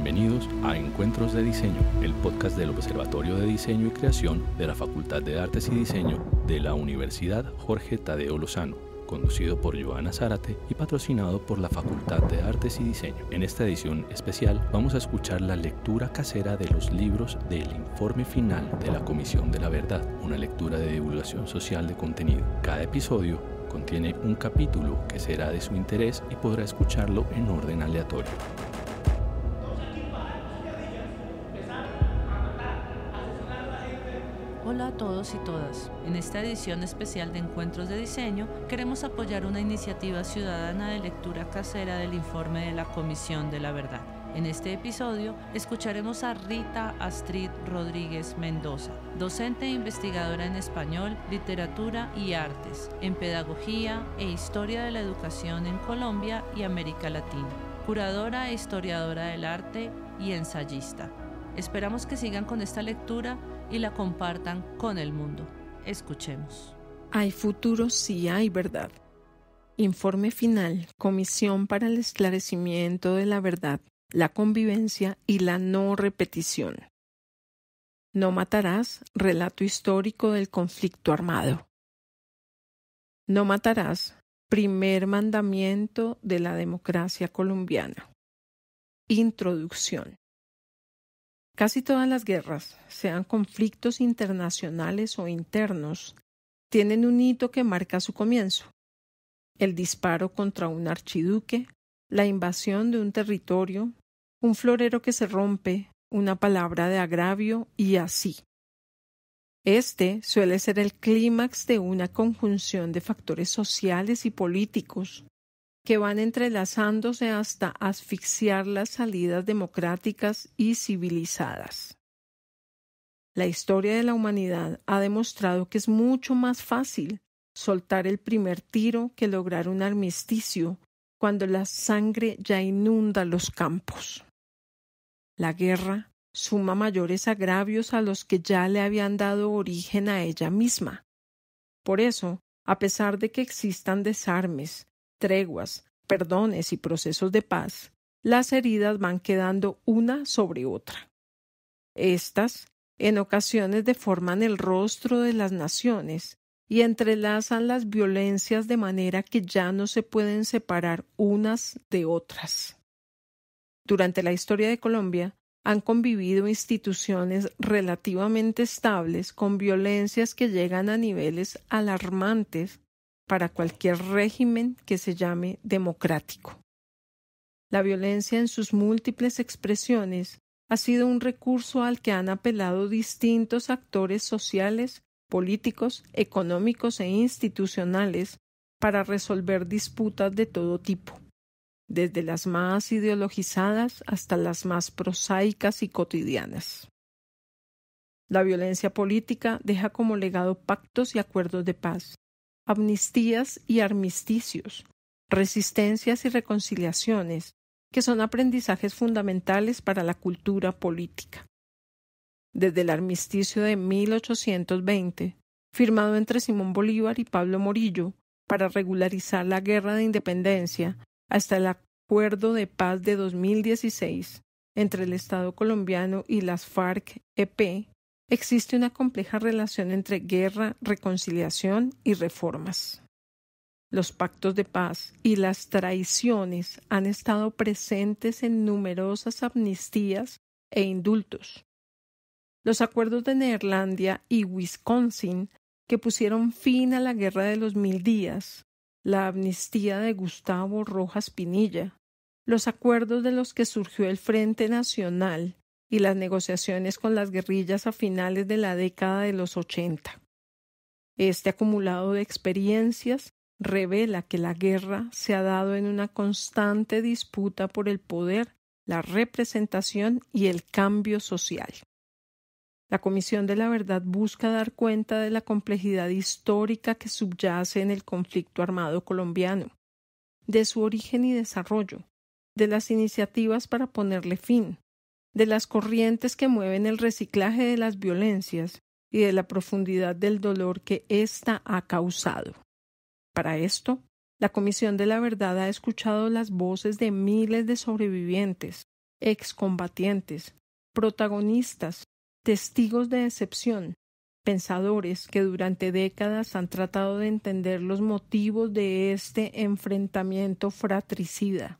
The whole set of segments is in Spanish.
Bienvenidos a Encuentros de Diseño, el podcast del Observatorio de Diseño y Creación de la Facultad de Artes y Diseño de la Universidad Jorge Tadeo Lozano conducido por Joana Zárate y patrocinado por la Facultad de Artes y Diseño. En esta edición especial vamos a escuchar la lectura casera de los libros del informe final de la Comisión de la Verdad, una lectura de divulgación social de contenido. Cada episodio contiene un capítulo que será de su interés y podrá escucharlo en orden aleatorio. Hola a todos y todas. En esta edición especial de Encuentros de Diseño queremos apoyar una iniciativa ciudadana de lectura casera del informe de la Comisión de la Verdad. En este episodio escucharemos a Rita Astrid Rodríguez Mendoza, docente e investigadora en español, literatura y artes, en pedagogía e historia de la educación en Colombia y América Latina, curadora e historiadora del arte y ensayista. Esperamos que sigan con esta lectura y la compartan con el mundo. Escuchemos. Hay futuro si hay verdad. Informe final. Comisión para el esclarecimiento de la verdad, la convivencia y la no repetición. No matarás. Relato histórico del conflicto armado. No matarás. Primer mandamiento de la democracia colombiana. Introducción. Casi todas las guerras, sean conflictos internacionales o internos, tienen un hito que marca su comienzo. El disparo contra un archiduque, la invasión de un territorio, un florero que se rompe, una palabra de agravio y así. Este suele ser el clímax de una conjunción de factores sociales y políticos que van entrelazándose hasta asfixiar las salidas democráticas y civilizadas. La historia de la humanidad ha demostrado que es mucho más fácil soltar el primer tiro que lograr un armisticio cuando la sangre ya inunda los campos. La guerra suma mayores agravios a los que ya le habían dado origen a ella misma. Por eso, a pesar de que existan desarmes, treguas, perdones y procesos de paz, las heridas van quedando una sobre otra. Estas, en ocasiones, deforman el rostro de las naciones y entrelazan las violencias de manera que ya no se pueden separar unas de otras. Durante la historia de Colombia han convivido instituciones relativamente estables con violencias que llegan a niveles alarmantes para cualquier régimen que se llame democrático. La violencia en sus múltiples expresiones ha sido un recurso al que han apelado distintos actores sociales, políticos, económicos e institucionales para resolver disputas de todo tipo, desde las más ideologizadas hasta las más prosaicas y cotidianas. La violencia política deja como legado pactos y acuerdos de paz, amnistías y armisticios, resistencias y reconciliaciones, que son aprendizajes fundamentales para la cultura política. Desde el armisticio de 1820, firmado entre Simón Bolívar y Pablo Morillo, para regularizar la guerra de independencia, hasta el acuerdo de paz de 2016 entre el Estado colombiano y las FARC-EP, existe una compleja relación entre guerra, reconciliación y reformas. Los pactos de paz y las traiciones han estado presentes en numerosas amnistías e indultos. Los acuerdos de Neerlandia y Wisconsin, que pusieron fin a la Guerra de los Mil Días, la amnistía de Gustavo Rojas Pinilla, los acuerdos de los que surgió el Frente Nacional y las negociaciones con las guerrillas a finales de la década de los ochenta. Este acumulado de experiencias revela que la guerra se ha dado en una constante disputa por el poder, la representación y el cambio social. La Comisión de la Verdad busca dar cuenta de la complejidad histórica que subyace en el conflicto armado colombiano, de su origen y desarrollo, de las iniciativas para ponerle fin, de las corrientes que mueven el reciclaje de las violencias y de la profundidad del dolor que ésta ha causado. Para esto, la Comisión de la Verdad ha escuchado las voces de miles de sobrevivientes, excombatientes, protagonistas, testigos de excepción, pensadores que durante décadas han tratado de entender los motivos de este enfrentamiento fratricida,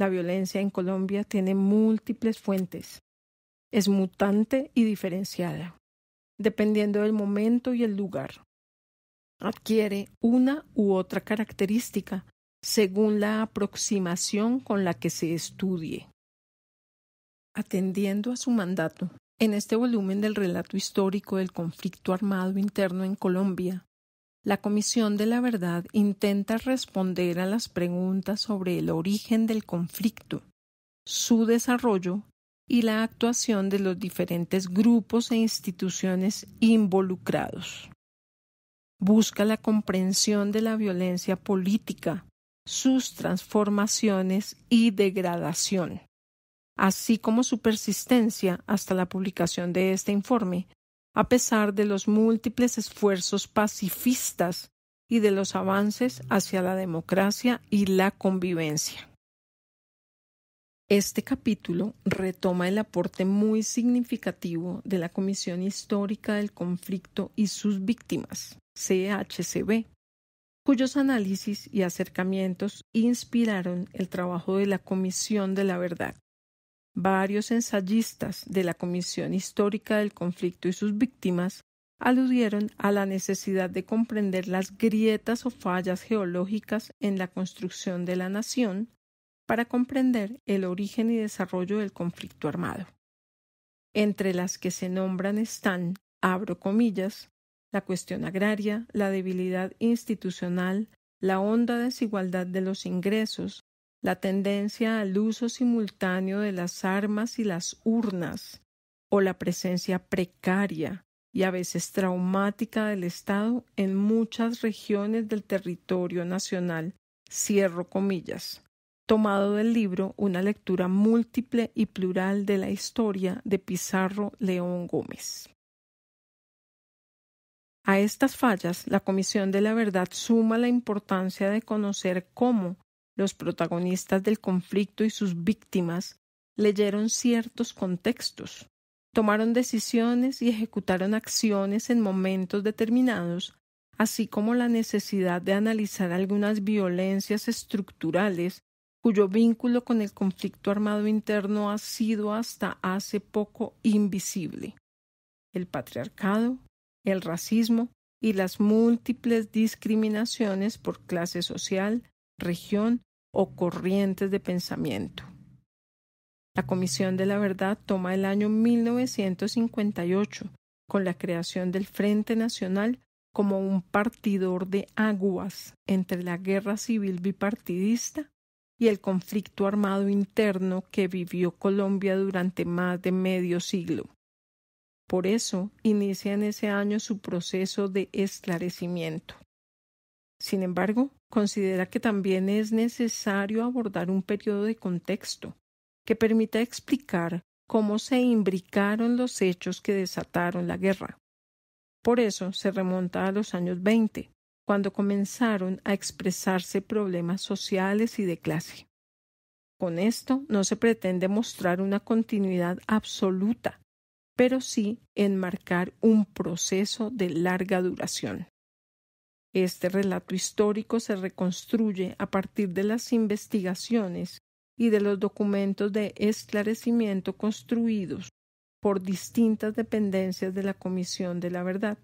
la violencia en Colombia tiene múltiples fuentes. Es mutante y diferenciada, dependiendo del momento y el lugar. Adquiere una u otra característica según la aproximación con la que se estudie. Atendiendo a su mandato, en este volumen del relato histórico del conflicto armado interno en Colombia, la Comisión de la Verdad intenta responder a las preguntas sobre el origen del conflicto, su desarrollo y la actuación de los diferentes grupos e instituciones involucrados. Busca la comprensión de la violencia política, sus transformaciones y degradación, así como su persistencia hasta la publicación de este informe, a pesar de los múltiples esfuerzos pacifistas y de los avances hacia la democracia y la convivencia. Este capítulo retoma el aporte muy significativo de la Comisión Histórica del Conflicto y sus Víctimas, CHCB, cuyos análisis y acercamientos inspiraron el trabajo de la Comisión de la Verdad, Varios ensayistas de la Comisión Histórica del Conflicto y sus víctimas aludieron a la necesidad de comprender las grietas o fallas geológicas en la construcción de la nación para comprender el origen y desarrollo del conflicto armado. Entre las que se nombran están, abro comillas, la cuestión agraria, la debilidad institucional, la honda desigualdad de los ingresos, la tendencia al uso simultáneo de las armas y las urnas, o la presencia precaria y a veces traumática del Estado en muchas regiones del territorio nacional. Cierro comillas. Tomado del libro Una lectura múltiple y plural de la historia de Pizarro León Gómez. A estas fallas, la Comisión de la Verdad suma la importancia de conocer cómo los protagonistas del conflicto y sus víctimas leyeron ciertos contextos, tomaron decisiones y ejecutaron acciones en momentos determinados, así como la necesidad de analizar algunas violencias estructurales cuyo vínculo con el conflicto armado interno ha sido hasta hace poco invisible. El patriarcado, el racismo y las múltiples discriminaciones por clase social, región o corrientes de pensamiento. La Comisión de la Verdad toma el año 1958 con la creación del Frente Nacional como un partidor de aguas entre la guerra civil bipartidista y el conflicto armado interno que vivió Colombia durante más de medio siglo. Por eso inicia en ese año su proceso de esclarecimiento. Sin embargo, considera que también es necesario abordar un periodo de contexto que permita explicar cómo se imbricaron los hechos que desataron la guerra. Por eso se remonta a los años veinte, cuando comenzaron a expresarse problemas sociales y de clase. Con esto no se pretende mostrar una continuidad absoluta, pero sí enmarcar un proceso de larga duración. Este relato histórico se reconstruye a partir de las investigaciones y de los documentos de esclarecimiento construidos por distintas dependencias de la Comisión de la Verdad,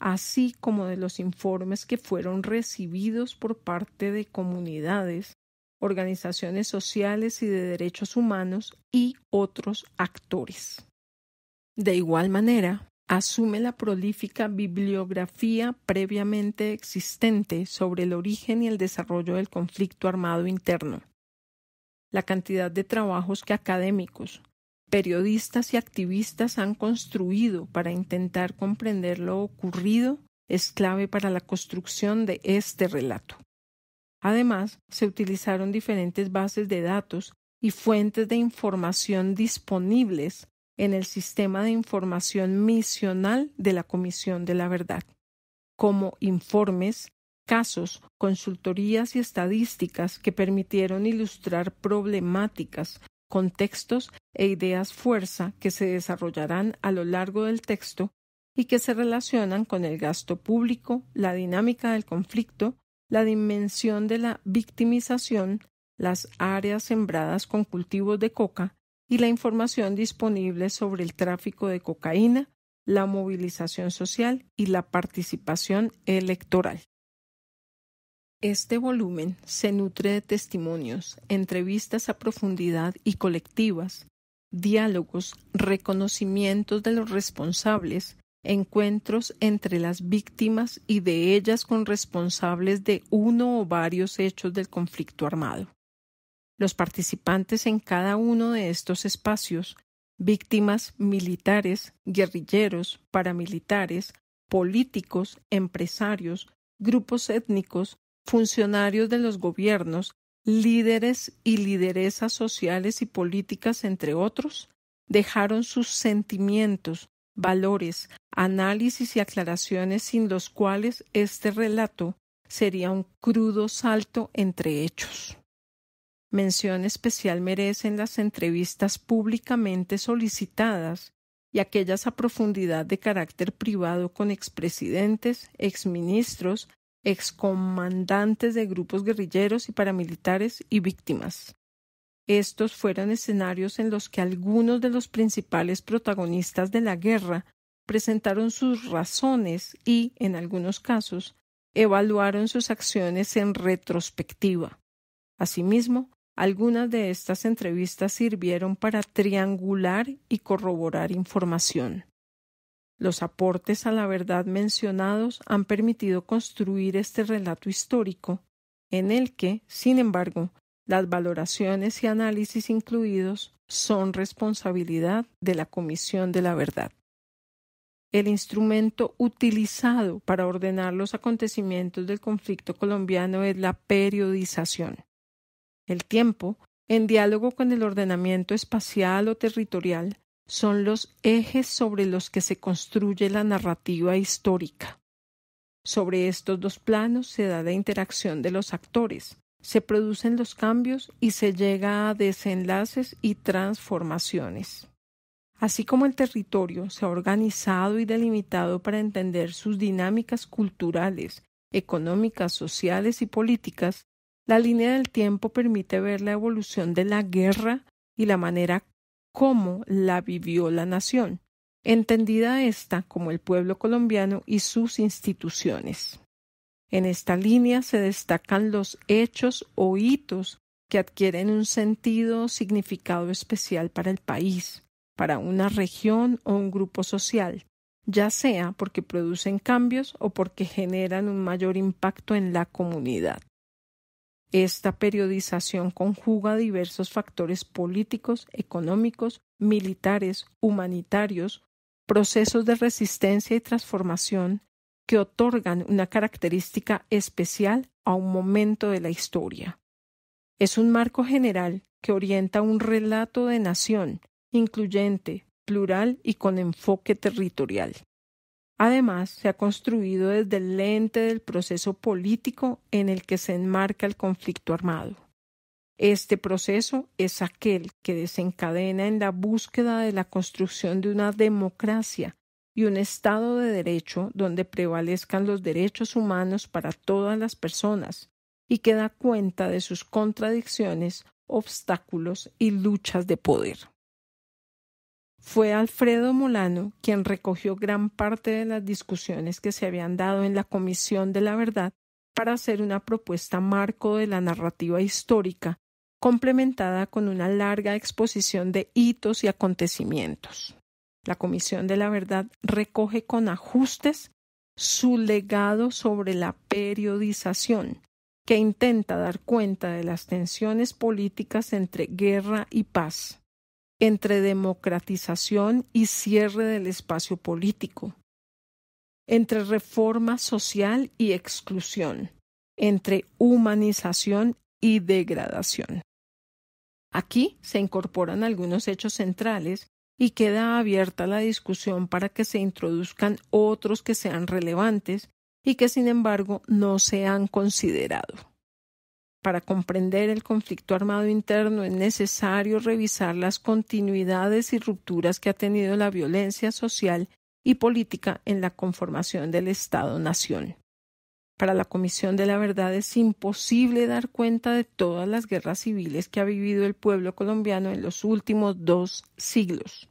así como de los informes que fueron recibidos por parte de comunidades, organizaciones sociales y de derechos humanos y otros actores. De igual manera, asume la prolífica bibliografía previamente existente sobre el origen y el desarrollo del conflicto armado interno, la cantidad de trabajos que académicos, periodistas y activistas han construido para intentar comprender lo ocurrido es clave para la construcción de este relato. Además, se utilizaron diferentes bases de datos y fuentes de información disponibles en el sistema de información misional de la Comisión de la Verdad, como informes, casos, consultorías y estadísticas que permitieron ilustrar problemáticas, contextos e ideas fuerza que se desarrollarán a lo largo del texto y que se relacionan con el gasto público, la dinámica del conflicto, la dimensión de la victimización, las áreas sembradas con cultivos de coca, y la información disponible sobre el tráfico de cocaína, la movilización social y la participación electoral. Este volumen se nutre de testimonios, entrevistas a profundidad y colectivas, diálogos, reconocimientos de los responsables, encuentros entre las víctimas y de ellas con responsables de uno o varios hechos del conflicto armado los participantes en cada uno de estos espacios, víctimas militares, guerrilleros, paramilitares, políticos, empresarios, grupos étnicos, funcionarios de los gobiernos, líderes y lideresas sociales y políticas, entre otros, dejaron sus sentimientos, valores, análisis y aclaraciones sin los cuales este relato sería un crudo salto entre hechos. Mención especial merecen las entrevistas públicamente solicitadas y aquellas a profundidad de carácter privado con expresidentes, exministros, excomandantes de grupos guerrilleros y paramilitares y víctimas. Estos fueron escenarios en los que algunos de los principales protagonistas de la guerra presentaron sus razones y, en algunos casos, evaluaron sus acciones en retrospectiva. Asimismo, algunas de estas entrevistas sirvieron para triangular y corroborar información. Los aportes a la verdad mencionados han permitido construir este relato histórico, en el que, sin embargo, las valoraciones y análisis incluidos son responsabilidad de la Comisión de la Verdad. El instrumento utilizado para ordenar los acontecimientos del conflicto colombiano es la periodización. El tiempo, en diálogo con el ordenamiento espacial o territorial, son los ejes sobre los que se construye la narrativa histórica. Sobre estos dos planos se da la interacción de los actores, se producen los cambios y se llega a desenlaces y transformaciones. Así como el territorio se ha organizado y delimitado para entender sus dinámicas culturales, económicas, sociales y políticas, la línea del tiempo permite ver la evolución de la guerra y la manera como la vivió la nación, entendida esta como el pueblo colombiano y sus instituciones. En esta línea se destacan los hechos o hitos que adquieren un sentido o significado especial para el país, para una región o un grupo social, ya sea porque producen cambios o porque generan un mayor impacto en la comunidad. Esta periodización conjuga diversos factores políticos, económicos, militares, humanitarios, procesos de resistencia y transformación que otorgan una característica especial a un momento de la historia. Es un marco general que orienta un relato de nación, incluyente, plural y con enfoque territorial. Además, se ha construido desde el lente del proceso político en el que se enmarca el conflicto armado. Este proceso es aquel que desencadena en la búsqueda de la construcción de una democracia y un Estado de Derecho donde prevalezcan los derechos humanos para todas las personas y que da cuenta de sus contradicciones, obstáculos y luchas de poder. Fue Alfredo Molano quien recogió gran parte de las discusiones que se habían dado en la Comisión de la Verdad para hacer una propuesta marco de la narrativa histórica, complementada con una larga exposición de hitos y acontecimientos. La Comisión de la Verdad recoge con ajustes su legado sobre la periodización, que intenta dar cuenta de las tensiones políticas entre guerra y paz, entre democratización y cierre del espacio político, entre reforma social y exclusión, entre humanización y degradación. Aquí se incorporan algunos hechos centrales y queda abierta la discusión para que se introduzcan otros que sean relevantes y que sin embargo no se han considerado para comprender el conflicto armado interno es necesario revisar las continuidades y rupturas que ha tenido la violencia social y política en la conformación del Estado-nación. Para la Comisión de la Verdad es imposible dar cuenta de todas las guerras civiles que ha vivido el pueblo colombiano en los últimos dos siglos.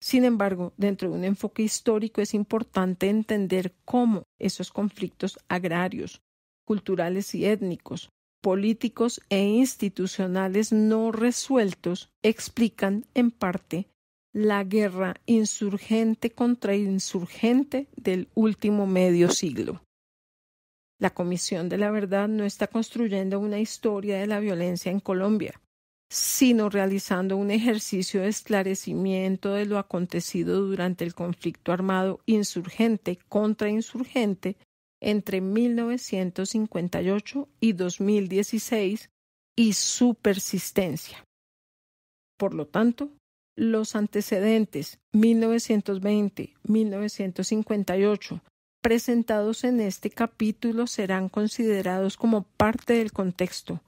Sin embargo, dentro de un enfoque histórico es importante entender cómo esos conflictos agrarios, culturales y étnicos, políticos e institucionales no resueltos explican, en parte, la guerra insurgente contra insurgente del último medio siglo. La Comisión de la Verdad no está construyendo una historia de la violencia en Colombia, sino realizando un ejercicio de esclarecimiento de lo acontecido durante el conflicto armado insurgente contra insurgente entre 1958 y 2016 y su persistencia. Por lo tanto, los antecedentes 1920-1958 presentados en este capítulo serán considerados como parte del contexto,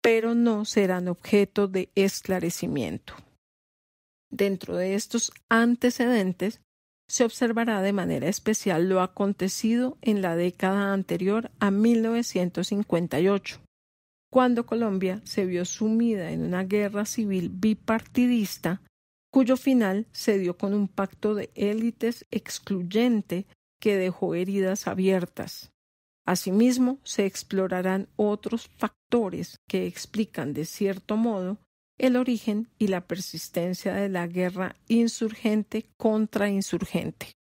pero no serán objeto de esclarecimiento. Dentro de estos antecedentes se observará de manera especial lo acontecido en la década anterior a 1958, cuando Colombia se vio sumida en una guerra civil bipartidista cuyo final se dio con un pacto de élites excluyente que dejó heridas abiertas. Asimismo, se explorarán otros factores que explican, de cierto modo, el origen y la persistencia de la guerra insurgente contra insurgente.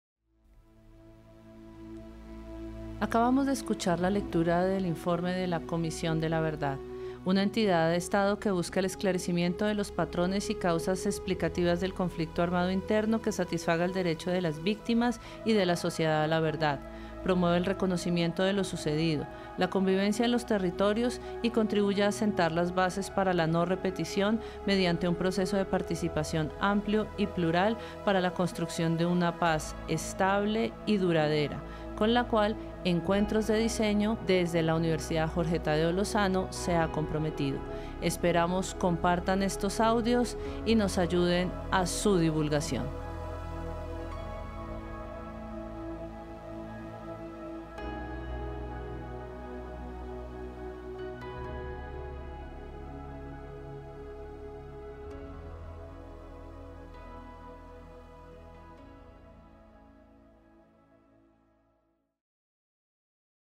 Acabamos de escuchar la lectura del informe de la Comisión de la Verdad, una entidad de Estado que busca el esclarecimiento de los patrones y causas explicativas del conflicto armado interno que satisfaga el derecho de las víctimas y de la sociedad a la verdad promueve el reconocimiento de lo sucedido, la convivencia en los territorios y contribuye a sentar las bases para la no repetición mediante un proceso de participación amplio y plural para la construcción de una paz estable y duradera, con la cual Encuentros de Diseño desde la Universidad Jorgeta de Lozano se ha comprometido. Esperamos compartan estos audios y nos ayuden a su divulgación.